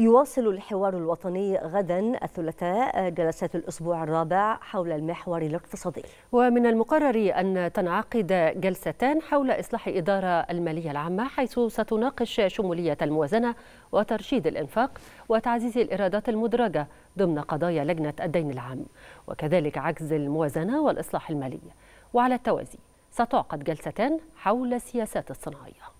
يواصل الحوار الوطني غدا الثلاثاء آه، جلسات الأسبوع الرابع حول المحور الاقتصادي ومن المقرر أن تنعقد جلستان حول إصلاح إدارة المالية العامة حيث ستناقش شمولية الموازنة وترشيد الإنفاق وتعزيز الإيرادات المدرجة ضمن قضايا لجنة الدين العام وكذلك عجز الموازنة والإصلاح المالي وعلى التوازي ستعقد جلستان حول السياسات الصناعيه